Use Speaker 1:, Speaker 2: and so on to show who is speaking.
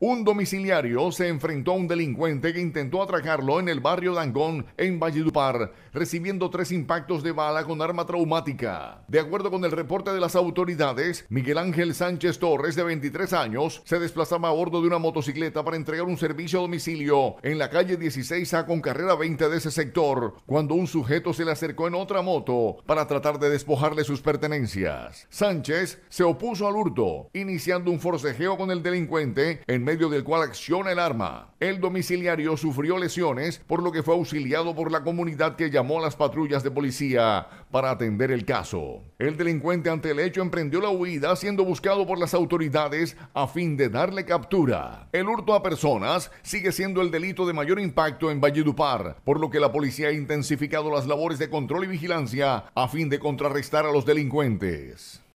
Speaker 1: Un domiciliario se enfrentó a un delincuente que intentó atracarlo en el barrio Dangón, en Valledupar, recibiendo tres impactos de bala con arma traumática. De acuerdo con el reporte de las autoridades, Miguel Ángel Sánchez Torres, de 23 años, se desplazaba a bordo de una motocicleta para entregar un servicio a domicilio en la calle 16A con carrera 20 de ese sector, cuando un sujeto se le acercó en otra moto para tratar de despojarle sus pertenencias. Sánchez se opuso al hurto, iniciando un forcejeo con el delincuente en medio del cual acciona el arma. El domiciliario sufrió lesiones, por lo que fue auxiliado por la comunidad que llamó a las patrullas de policía para atender el caso. El delincuente ante el hecho emprendió la huida siendo buscado por las autoridades a fin de darle captura. El hurto a personas sigue siendo el delito de mayor impacto en Valledupar, por lo que la policía ha intensificado las labores de control y vigilancia a fin de contrarrestar a los delincuentes.